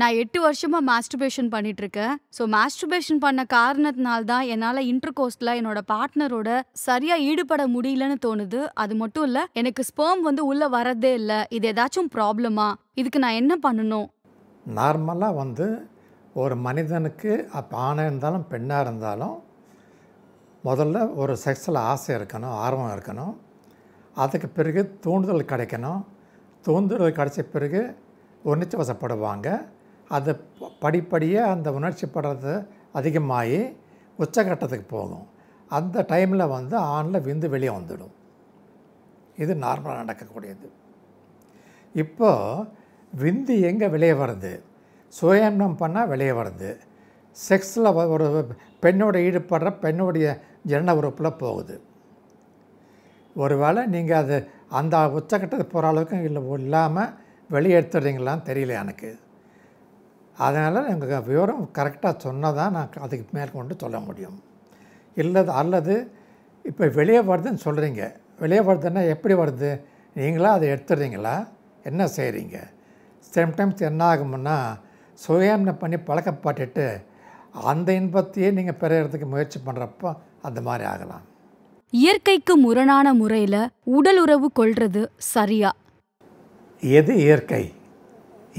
நான் எட்டு வருஷமாக மாஸ்டுபேஷன் பண்ணிகிட்ருக்கேன் ஸோ மாஸ்டுபேஷன் பண்ண காரணத்தினால தான் என்னால் இன்டர் கோஸ்டில் என்னோட பார்ட்னரோட சரியாக ஈடுபட முடியலன்னு தோணுது அது மட்டும் இல்லை எனக்கு ஸ்பேம் வந்து உள்ளே வரதே இல்லை இது ஏதாச்சும் ப்ராப்ளமா இதுக்கு நான் என்ன பண்ணணும் நார்மலாக வந்து ஒரு மனிதனுக்கு அப்போ ஆணாக இருந்தாலும் பெண்ணாக இருந்தாலும் முதல்ல ஒரு செக்ஸில் ஆசை இருக்கணும் ஆர்வம் இருக்கணும் அதுக்கு பிறகு தூண்டுதல் கிடைக்கணும் தூண்டுதல் கிடைச்ச பிறகு உணர்ச்சி வசப்படுவாங்க அது படிப்படியாக அந்த உணர்ச்சி படுறது அதிகமாகி உச்சகட்டத்துக்கு போகும் அந்த டைமில் வந்து ஆணில் விந்து வெளியே வந்துடும் இது நார்மலாக நடக்கக்கூடியது இப்போது விந்து எங்கே வெளியே வருது சுயநம் பண்ணால் வெளியே வருது செக்ஸில் ஒரு பெண்ணோட ஈடுபடுற பெண்ணுடைய ஜன உறுப்பில் போகுது ஒரு வேளை நீங்கள் அது அந்த உச்சக்கட்டத்தை போகிற அளவுக்கு இல்லை இல்லாமல் வெளியே எடுத்துடுறீங்களான்னு தெரியல எனக்கு அதனால் எங்கள் விவரம் கரெக்டாக சொன்னால் தான் நான் அதுக்கு மேற்கொண்டு சொல்ல முடியும் இல்லை அல்லது இப்போ வெளியே வருதுன்னு சொல்கிறீங்க வெளியே வருதுன்னா எப்படி வருது நீங்களா அதை எடுத்துடுறீங்களா என்ன செய்கிறீங்க சம்டைம்ஸ் என்ன ஆகும்னா சுயம்னை பண்ணி பழக்கப்பட்டுட்டு அந்த இன்பத்தையே நீங்கள் பெறுறதுக்கு முயற்சி பண்ணுறப்போ அந்த மாதிரி ஆகலாம் இயற்கைக்கு முரணான முறையில் உடல் உறவு கொள்வது சரியா எது இயற்கை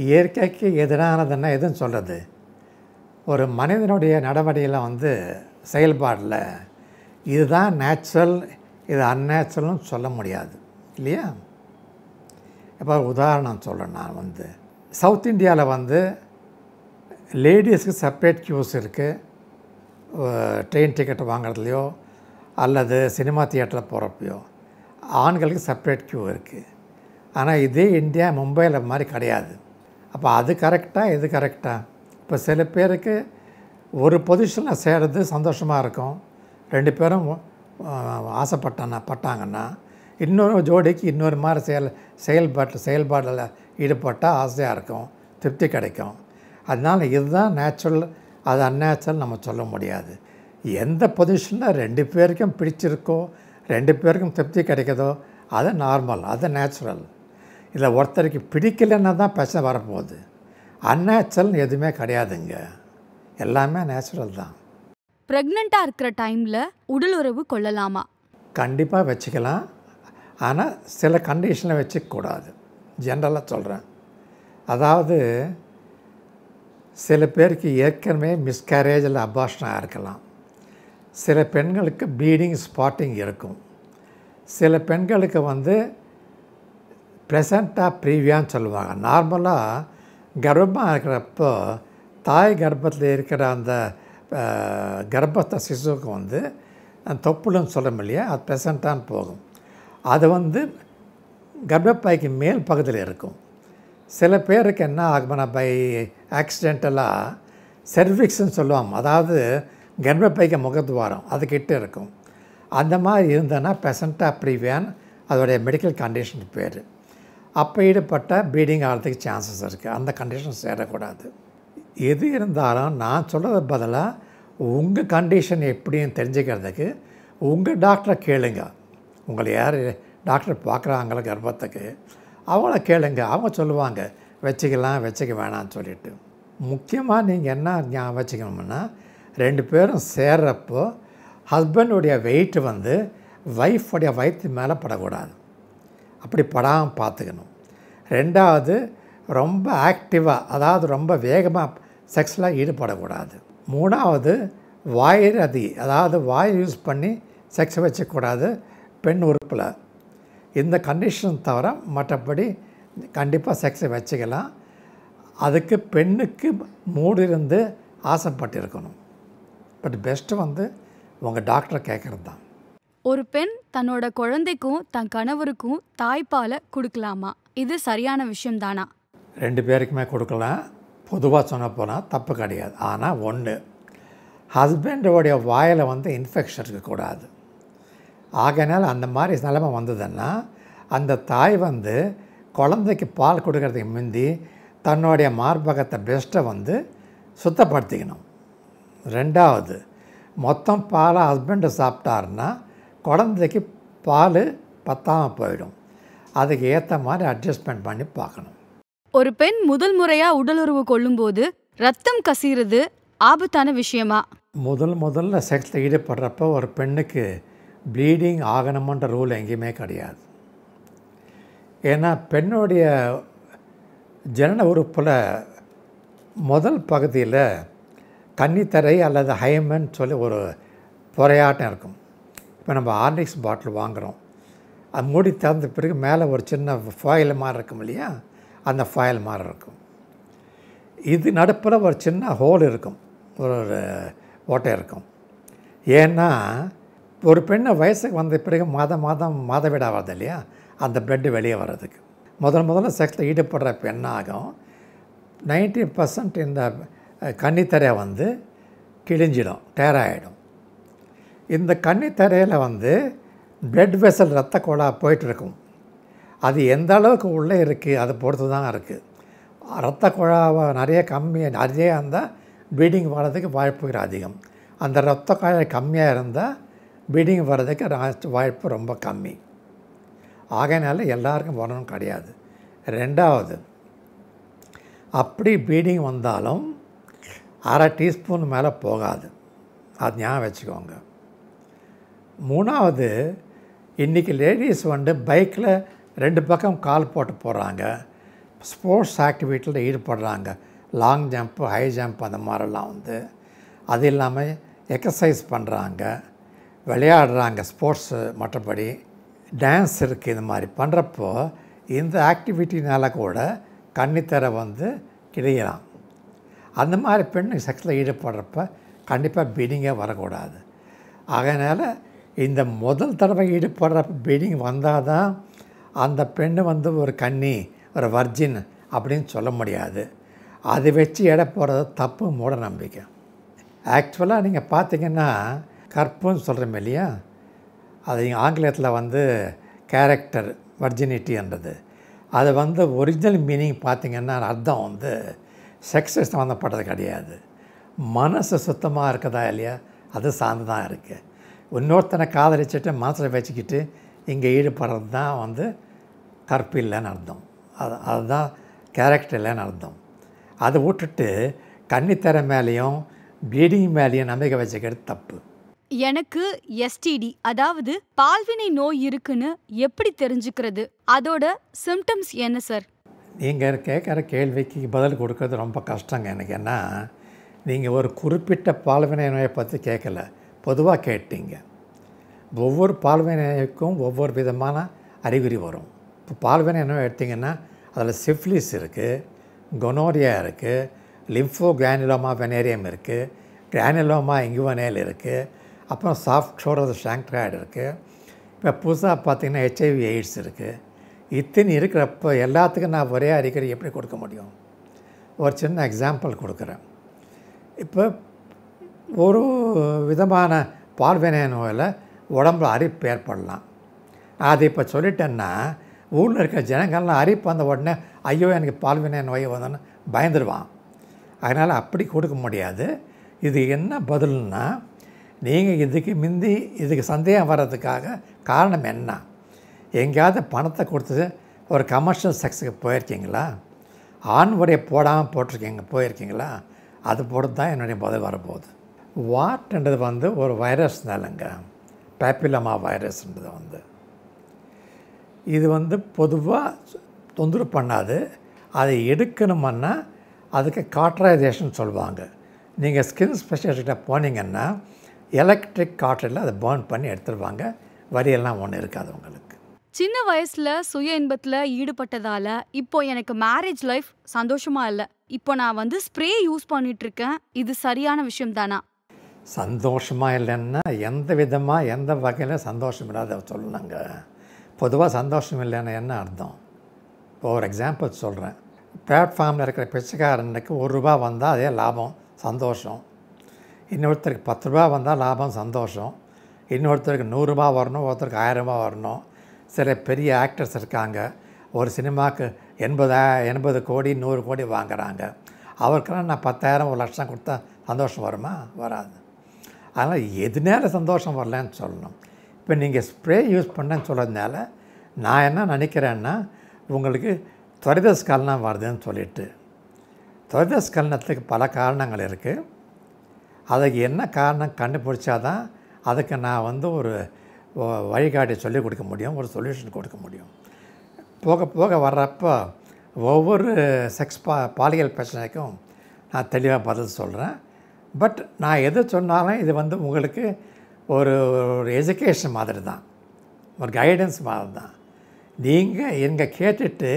இயற்கைக்கு எதிரானதுன்னா எதுன்னு சொல்கிறது ஒரு மனிதனுடைய நடவடிக்கையில் வந்து செயல்பாடில் இதுதான் நேச்சுரல் இது அந்நேச்சுரல்னு சொல்ல முடியாது இல்லையா இப்போ உதாரணம் சொல்கிறேன் நான் வந்து சவுத் இந்தியாவில் வந்து லேடிஸ்க்கு செப்ரேட் க்யூஸ் இருக்குது ட்ரெயின் டிக்கெட் வாங்குறதுலையோ அல்லது சினிமா தியேட்டரில் போகிறப்பையோ ஆண்களுக்கு செப்ரேட் க்யூ இருக்குது ஆனால் இதே இந்தியா மும்பையில் மாதிரி கிடையாது அப்போ அது கரெக்டாக இது கரெக்டாக இப்போ சில பேருக்கு ஒரு பொசிஷனில் சேர்றது சந்தோஷமாக இருக்கும் ரெண்டு பேரும் ஆசைப்பட்டனா பட்டாங்கன்னா இன்னொரு ஜோடிக்கு இன்னொரு மாதிரி செயல் செயல்பாட்டு செயல்பாடில் ஈடுபட்டால் ஆசையாக இருக்கும் திருப்தி கிடைக்கும் அதனால் இதுதான் நேச்சுரல் அது அந்நேச்சுரல் நம்ம சொல்ல முடியாது எந்த பொசிஷனில் ரெண்டு பேருக்கும் பிடிச்சிருக்கோ ரெண்டு பேருக்கும் திருப்தி கிடைக்கிதோ அது நார்மல் அது நேச்சுரல் இல்லை ஒருத்தருக்கு பிடிக்கலைன்னா தான் பிரச்சனை வரப்போகுது அந்நேச்சுரல்னு எதுவுமே கிடையாதுங்க எல்லாமே நேச்சுரல் தான் ப்ரெக்னெண்ட்டாக இருக்கிற டைமில் உடல் உறவு கொள்ளலாமா கண்டிப்பாக வச்சுக்கலாம் ஆனால் சில கண்டிஷனில் வச்சுக்கூடாது ஜென்ரலாக சொல்கிறேன் அதாவது சில பேருக்கு ஏற்கனவே மிஸ்கேரேஜில் அபாஷனாக இருக்கலாம் சில பெண்களுக்கு ப்ளீடிங் ஸ்பாட்டிங் இருக்கும் சில பெண்களுக்கு வந்து ப்ரெசண்ட்டாக ப்ரீவியான்னு சொல்லுவாங்க நார்மலாக கர்ப்பமாக இருக்கிறப்போ தாய் கர்ப்பத்தில் இருக்கிற அந்த கர்ப்பத்தை சிசுவுக்கு வந்து தொப்புலன்னு சொல்ல இல்லையா அது ப்ரெசண்ட்டான்னு போகும் அது வந்து கர்ப்பப்பைக்கு மேல் பகுதியில் இருக்கும் சில பேருக்கு என்ன ஆகும்னா பை ஆக்சிடென்டலாக செர்விக்ஸ்ன்னு சொல்லுவாங்க அதாவது கர்ப்பப்பைக்கு முகத்துவாரம் அது கிட்டே இருக்கும் அந்த மாதிரி இருந்தேன்னா பெசண்ட்டாக ப்ரீவியான் அதோடைய மெடிக்கல் கண்டிஷன் பேர் அப்பீடுப்பட்ட ப்ளீடிங் ஆகிறதுக்கு சான்சஸ் இருக்குது அந்த கண்டிஷன் சேரக்கூடாது எது இருந்தாலும் நான் சொல்கிறது பதிலாக உங்கள் கண்டிஷன் எப்படின்னு தெரிஞ்சுக்கிறதுக்கு உங்கள் டாக்டரை கேளுங்க உங்களை யார் டாக்டர் பார்க்குறாங்களோ கர்ப்பத்துக்கு அவங்கள கேளுங்க அவங்க சொல்லுவாங்க வச்சுக்கலாம் வச்சுக்க வேணாம்னு சொல்லிட்டு முக்கியமாக நீங்கள் என்ன ஞாபகம் வச்சுக்கணும்னா ரெண்டு பேரும் சேர்றப்போ ஹஸ்பண்டுடைய வெயிட் வந்து ஒய்ஃபுடைய வயிற்று மேலே படக்கூடாது அப்படி படாமல் பார்த்துக்கணும் ரெண்டாவது ரொம்ப ஆக்டிவாக அதாவது ரொம்ப வேகமாக செக்ஸில் ஈடுபடக்கூடாது மூணாவது வாயர் அதி அதாவது வாய் யூஸ் பண்ணி செக்ஸ் வச்சக்கூடாது பெண் உறுப்பில் இந்த கண்டிஷன் தவிர மற்றபடி கண்டிப்பாக செக்ஸை வச்சுக்கலாம் அதுக்கு பெண்ணுக்கு மூடு இருந்து ஆசைப்பட்டு இருக்கணும் பட் பெஸ்ட்டு வந்து உங்கள் டாக்டரை கேட்குறது தான் ஒரு பெண் தன்னோட குழந்தைக்கும் தன் கணவருக்கும் தாய்ப்பாலை கொடுக்கலாமா இது சரியான விஷயம் தானா ரெண்டு பேருக்குமே கொடுக்கலாம் பொதுவாக சொன்ன போனால் தப்பு கிடையாது ஆனால் ஒன்று ஹஸ்பண்டோடைய வாயில் வந்து இன்ஃபெக்ஷன் இருக்கக்கூடாது ஆகையினால் அந்த மாதிரி நிலைமை வந்ததுன்னா அந்த தாய் வந்து குழந்தைக்கு பால் கொடுக்கறதுக்கு முந்தி தன்னுடைய மார்பகத்தை பெஸ்ட்டை வந்து சுத்தப்படுத்திக்கணும் ரெண்டாவது மொத்தம் பாலை ஹஸ்பண்டு சாப்பிட்டாருன்னா குழந்தைக்கு பால் பத்தாமல் போயிடும் அதுக்கு ஏற்ற மாதிரி அட்ஜஸ்ட்மெண்ட் பண்ணி பார்க்கணும் ஒரு பெண் முதல் முறையாக உடலுறவு கொள்ளும்போது ரத்தம் கசிகிறது ஆபத்தான விஷயமா முதல் முதல்ல செக்ஸில் ஈடுபடுறப்ப ஒரு பெண்ணுக்கு ப்ளீடிங் ஆகணுமன்ற ரூல் எங்கேயுமே கிடையாது ஏன்னா பெண்ணுடைய ஜனன உறுப்பில் முதல் பகுதியில் கன்னித்தரை அல்லது ஹைமன் சொல்லி ஒரு பொறையாட்டம் இருக்கும் இப்போ நம்ம ஆர்னிக்ஸ் பாட்டில் வாங்குகிறோம் அது மூடி திறந்த பிறகு மேலே ஒரு சின்ன ஃபாயில் மாதிரி இருக்கும் இல்லையா அந்த ஃபாயில் மாதிரி இருக்கும் இது நடுப்பில் ஒரு சின்ன ஹோல் இருக்கும் ஒரு ஓட்டை இருக்கும் ஏன்னா ஒரு பெண்ணை வயசுக்கு வந்த பிறகு மாதம் மாதம் மாதவிடா வருது இல்லையா அந்த பெட்டு வெளியே வர்றதுக்கு முதல் முதல்ல செக்ஸில் ஈடுபடுற பெண்ணாகும் நைன்டி பர்சன்ட் இந்த கன்னித்தரையை வந்து கிழிஞ்சிடும் டேராகிடும் இந்த கன்னித்தரையில் வந்து பிளட் வெசல் ரத்த கோளாக போயிட்டுருக்கும் அது எந்த அளவுக்கு உள்ளே இருக்குது அதை பொறுத்து தான் இருக்குது ரத்த குழாவை நிறைய கம்மி நிறைய இருந்தால் ப்ளீடிங் வர்றதுக்கு வாய்ப்புகள் அதிகம் அந்த ரத்த குழாய் கம்மியாக இருந்தால் ப்ளீடிங் வர்றதுக்கு வாய்ப்பு ரொம்ப கம்மி ஆகையினால எல்லாருக்கும் வரணும் கிடையாது ரெண்டாவது அப்படி ப்ளீடிங் வந்தாலும் அரை டீஸ்பூன் மேலே போகாது அது ஞாபகம் வச்சுக்கோங்க மூணாவது இன்றைக்கி லேடிஸ் வந்து பைக்கில் ரெண்டு பக்கம் கால் போட்டு போகிறாங்க ஸ்போர்ட்ஸ் ஆக்டிவிட்டியில் ஈடுபடுறாங்க லாங் ஜம்ப்பு ஹை ஜம்ப் அந்த மாதிரிலாம் வந்து அது இல்லாமல் எக்ஸசைஸ் பண்ணுறாங்க விளையாடுறாங்க ஸ்போர்ட்ஸு மற்றபடி டான்ஸ் இருக்குது இது மாதிரி பண்ணுறப்போ இந்த ஆக்டிவிட்டினால் கூட கன்னித்தரை வந்து கிடையலாம் அந்த மாதிரி பெண்ணு செக்ஸில் ஈடுபடுறப்ப கண்டிப்பாக பீடிங்கே வரக்கூடாது அதனால் இந்த முதல் தடவை ஈடுபடுற பீடிங் வந்தால் தான் அந்த பெண்ணு வந்து ஒரு கன்னி ஒரு வர்ஜின் அப்படின்னு சொல்ல முடியாது அதை வச்சு எடை போகிறது தப்பு மூட நம்பிக்கை ஆக்சுவலாக நீங்கள் பார்த்தீங்கன்னா கற்புன்னு சொல்கிறோம் இல்லையா அது ஆங்கிலத்தில் வந்து கேரக்டர் வர்ஜினிட்டின்றது அது வந்து ஒரிஜினல் மீனிங் பார்த்திங்கன்னா அர்த்தம் வந்து செக்ஸ் சம்மந்தப்பட்டது கிடையாது மனசு சுத்தமாக இருக்குதா இல்லையா அது சார்ந்து தான் இருக்குது இன்னொருத்தனை காதலிச்சுட்டு மனசில் வச்சுக்கிட்டு இங்கே ஈடுபடுறது தான் வந்து கற்பு இல்லைன்னு அர்த்தம் அது அதுதான் கேரக்டர் இல்லைன்னு அர்த்தம் அதை விட்டுட்டு கன்னித்தர மேலேயும் பீடிங் மேலேயும் நம்பிக்கை வச்சுக்கிறது தப்பு எனக்கு எஸ்டிடி அதாவது பால்வினை நோய் இருக்குன்னு எப்படி தெரிஞ்சுக்கிறது அதோட சிம்டம்ஸ் என்ன சார் நீங்கள் கேட்குற கேள்விக்கு பதில் கொடுக்கறது ரொம்ப கஷ்டங்க எனக்கு ஏன்னா நீங்கள் ஒரு குறிப்பிட்ட பால்வினை நோயை பற்றி கேட்கல பொதுவாக கேட்டீங்க ஒவ்வொரு பால்வினைக்கும் ஒவ்வொரு விதமான அறிகுறி வரும் இப்போ பால்வினை என்ன எடுத்திங்கன்னா அதில் சிஃப்லிஸ் இருக்குது கொனோரியா இருக்குது லிம்ஃபோ கிரானிலோமா வெனேரியம் இருக்குது கிரானிலோமா இங்குவனேல் இருக்குது அப்புறம் சாஃப்ட் ஷோரது ஷாங்க்ராய்டு இருக்குது இப்போ புதுசாக பார்த்திங்கன்னா ஹெச்ஐவி எய்ட்ஸ் இருக்குது இத்தனை இருக்கிறப்ப எல்லாத்துக்கும் நான் ஒரே அறிகுறி எப்படி கொடுக்க முடியும் ஒரு சின்ன எக்ஸாம்பிள் கொடுக்குறேன் இப்போ ஒரு விதமான பால்வினை நோயில் உடம்புல அரிப்பு ஏற்படலாம் அது இப்போ சொல்லிட்டேன்னா ஊரில் இருக்கிற ஜனங்கள்லாம் அரிப்பு வந்த உடனே ஐயோ எனக்கு பால்வினை நோய் வந்தோன்னு பயந்துடுவான் அதனால் அப்படி கொடுக்க முடியாது இது என்ன பதில்னா நீங்கள் இதுக்கு மிந்தி இதுக்கு சந்தேகம் வர்றதுக்காக காரணம் என்ன எங்கேயாவது பணத்தை கொடுத்து ஒரு கமர்ஷியல் செக்ஸுக்கு போயிருக்கீங்களா ஆண் உடைய போடாமல் போட்டிருக்கீங்க போயிருக்கீங்களா அது போட்டு தான் என்னுடைய பதில் வரப்போகுது வாட்ன்றது வந்து ஒரு வைரஸ் தானேங்க பேப்பிலமா வைரஸ்ன்றது வந்து இது வந்து பொதுவாக தொந்தரவு பண்ணாது அதை எடுக்கணுமன்னா அதுக்கு காட்ரைசேஷன் சொல்லுவாங்க நீங்கள் ஸ்கின் ஸ்பெஷலிஸ்ட்டாக போனீங்கன்னா எலக்ட்ரிக் காற்றில் அதை பேர்ன் பண்ணி எடுத்துருவாங்க வரியெல்லாம் ஒன்று இருக்காது உங்களுக்கு சின்ன வயசில் சுய இன்பத்தில் ஈடுபட்டதால் இப்போ எனக்கு மேரேஜ் லைஃப் சந்தோஷமாக இல்லை இப்போ நான் வந்து ஸ்ப்ரே யூஸ் பண்ணிகிட்ருக்கேன் இது சரியான விஷயம் தானா சந்தோஷமாக இல்லைன்னா எந்த விதமாக எந்த வகையில் சந்தோஷம் இல்லாத சொல்லணுங்க பொதுவாக சந்தோஷம் இல்லைன்னா என்ன அர்த்தம் இப்போ ஒரு எக்ஸாம்பிள் சொல்கிறேன் பிளாட்ஃபார்மில் இருக்கிற பிச்சைக்காரனுக்கு ஒரு ரூபா வந்தால் அதே லாபம் சந்தோஷம் இன்னொருத்தருக்கு பத்து ரூபா வந்தால் லாபம் சந்தோஷம் இன்னொருத்தருக்கு நூறுரூபா வரணும் ஒருத்தருக்கு ஆயிரரூபா வரணும் சில பெரிய ஆக்டர்ஸ் இருக்காங்க ஒரு சினிமாவுக்கு எண்பதா எண்பது கோடி நூறு கோடி வாங்குகிறாங்க அவருக்கெல்லாம் நான் பத்தாயிரம் ஒரு லட்சம் கொடுத்தா சந்தோஷம் வருமா வராது அதனால் எதுனால சந்தோஷம் வரலன்னு சொல்லணும் இப்போ நீங்கள் ஸ்ப்ரே யூஸ் பண்ணேன்னு சொல்கிறதுனால நான் என்ன நினைக்கிறேன்னா உங்களுக்கு துரித ஸ்கலனம் வருதுன்னு சொல்லிட்டு துரித ஸ்கலனத்துக்கு பல காரணங்கள் இருக்குது அதுக்கு என்ன காரணம் கண்டுபிடிச்சா தான் அதுக்கு நான் வந்து ஒரு வழிகாட்டி சொல்லிக் கொடுக்க முடியும் ஒரு சொல்யூஷன் கொடுக்க முடியும் போக போக வர்றப்போ ஒவ்வொரு செக்ஸ் பா பாலியல் பிரச்சனைக்கும் நான் தெளிவாக பதில் சொல்கிறேன் பட் நான் எது சொன்னாலும் இது வந்து உங்களுக்கு ஒரு ஒரு எஜுகேஷன் மாதிரி தான் ஒரு கைடன்ஸ் மாதிரி தான் நீங்கள் எங்கே கேட்டுட்டு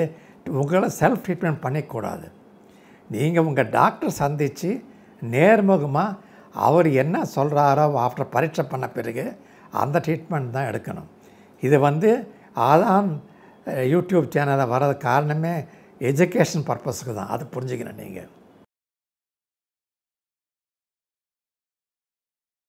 உங்களை செல்ஃப் ட்ரீட்மெண்ட் பண்ணிக்கூடாது நீங்கள் உங்கள் டாக்டர் சந்தித்து நேர்முகமாக அவர் என்ன சொல்கிறாரோ ஆஃப்டர் பரீட்சை பண்ண பிறகு அந்த ட்ரீட்மெண்ட் தான் எடுக்கணும் இது வந்து அதான் யூடியூப் சேனலில் வர்றது காரணமே எஜுகேஷன் பர்பஸுக்கு தான் அது புரிஞ்சுக்கணும் நீங்கள்